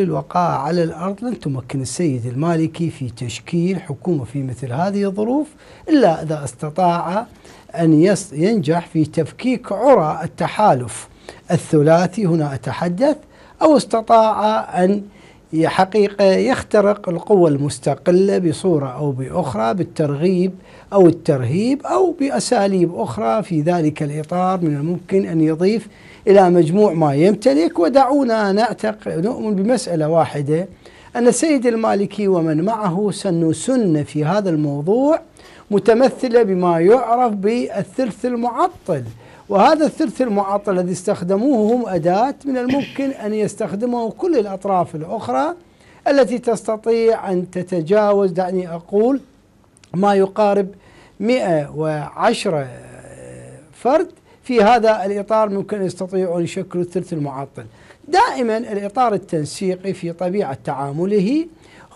الوقائع على الأرض لن تمكن السيد المالكي في تشكيل حكومة في مثل هذه الظروف إلا إذا استطاع أن ينجح في تفكيك عرى التحالف الثلاثي هنا أتحدث أو استطاع أن هي حقيقة يخترق القوة المستقلة بصورة أو بأخرى بالترغيب أو الترهيب أو بأساليب أخرى في ذلك الإطار من الممكن أن يضيف إلى مجموع ما يمتلك ودعونا نعتق نؤمن بمسألة واحدة أن السيد المالكي ومن معه سنسن في هذا الموضوع متمثلة بما يعرف بالثلث المعطل وهذا الثلث المعطل الذي استخدموه هم أداة من الممكن أن يستخدمه كل الأطراف الأخرى التي تستطيع أن تتجاوز دعني أقول ما يقارب 110 فرد في هذا الإطار ممكن يستطيعون يشكلوا الثلث المعطل دائما الإطار التنسيقي في طبيعة تعامله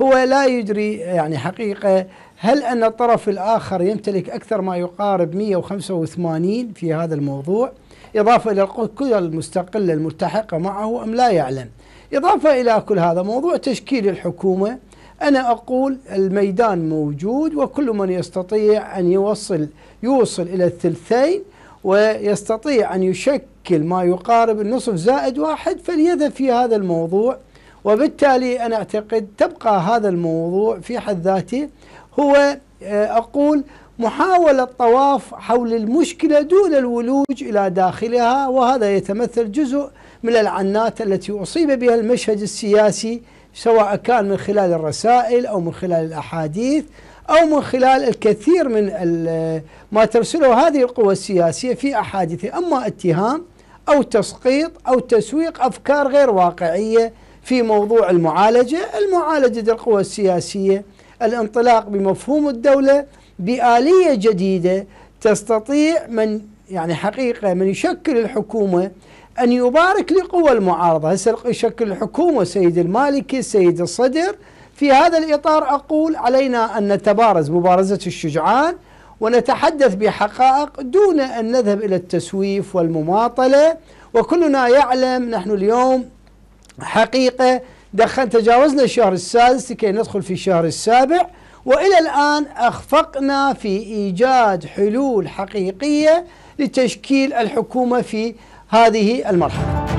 هو لا يدري يعني حقيقة هل أن الطرف الآخر يمتلك أكثر ما يقارب 185 في هذا الموضوع إضافة إلى القوى المستقلة الملتحقة معه أم لا يعلم إضافة إلى كل هذا موضوع تشكيل الحكومة أنا أقول الميدان موجود وكل من يستطيع أن يوصل يوصل إلى الثلثين ويستطيع أن يشكل ما يقارب النصف زائد واحد فليذهب في هذا الموضوع وبالتالي أنا أعتقد تبقى هذا الموضوع في حد ذاته هو آه، أقول محاولة طواف حول المشكلة دون الولوج إلى داخلها وهذا يتمثل جزء من العنات التي أصيب بها المشهد السياسي سواء كان من خلال الرسائل أو من خلال الأحاديث أو من خلال الكثير من ما ترسله هذه القوى السياسية في أحاديث أما اتهام أو تسقيط أو تسويق أفكار غير واقعية في موضوع المعالجة المعالجة القوى السياسية الانطلاق بمفهوم الدولة بآلية جديدة تستطيع من يعني حقيقة من يشكل الحكومة أن يبارك لقوى المعارضة هسه يشكل الحكومة سيد المالكي سيد الصدر في هذا الإطار أقول علينا أن نتبارز مبارزة الشجعان ونتحدث بحقائق دون أن نذهب إلى التسويف والمماطلة وكلنا يعلم نحن اليوم حقيقة دخل تجاوزنا الشهر السادس لكي ندخل في الشهر السابع والى الان اخفقنا في ايجاد حلول حقيقيه لتشكيل الحكومه في هذه المرحله